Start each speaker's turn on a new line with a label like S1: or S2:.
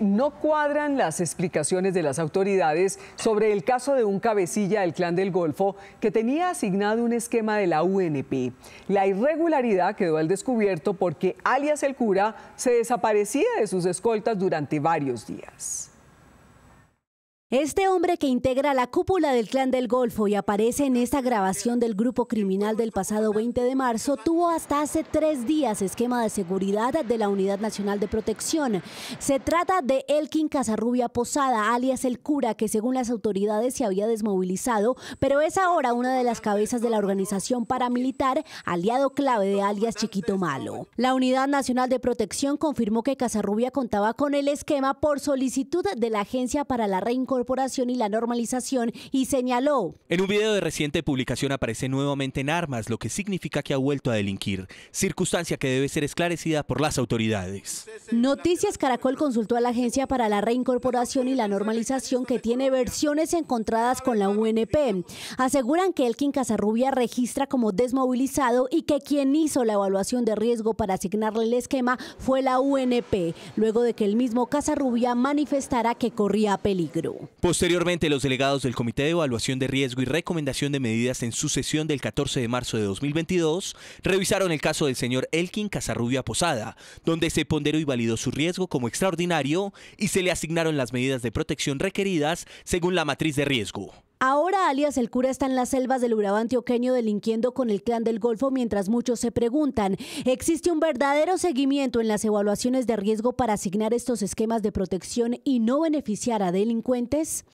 S1: no cuadran las explicaciones de las autoridades sobre el caso de un cabecilla del Clan del Golfo que tenía asignado un esquema de la UNP. La irregularidad quedó al descubierto porque alias el cura se desaparecía de sus escoltas durante varios días.
S2: Este hombre que integra la cúpula del Clan del Golfo y aparece en esta grabación del grupo criminal del pasado 20 de marzo tuvo hasta hace tres días esquema de seguridad de la Unidad Nacional de Protección. Se trata de Elkin Casarrubia Posada, alias el cura, que según las autoridades se había desmovilizado, pero es ahora una de las cabezas de la organización paramilitar, aliado clave de alias Chiquito Malo. La Unidad Nacional de Protección confirmó que Casarrubia contaba con el esquema por solicitud de la Agencia para la Reincorporación y la Normalización y señaló.
S3: En un video de reciente publicación aparece nuevamente en armas, lo que significa que ha vuelto a delinquir, circunstancia que debe ser esclarecida por las autoridades.
S2: Noticias Caracol consultó a la Agencia para la Reincorporación y la Normalización que tiene versiones encontradas con la UNP. Aseguran que Elkin Casarrubia registra como desmovilizado y que quien hizo la evaluación de riesgo para asignarle el esquema fue la UNP, luego de que el mismo Casarrubia manifestara que corría peligro.
S3: Posteriormente, los delegados del Comité de Evaluación de Riesgo y Recomendación de Medidas en su sesión del 14 de marzo de 2022 revisaron el caso del señor Elkin Casarrubia Posada, donde se ponderó y valió su riesgo como extraordinario y se le asignaron las medidas de protección requeridas según la matriz de riesgo.
S2: Ahora alias el cura está en las selvas del Urabá antioqueño delinquiendo con el clan del Golfo mientras muchos se preguntan, ¿existe un verdadero seguimiento en las evaluaciones de riesgo para asignar estos esquemas de protección y no beneficiar a delincuentes?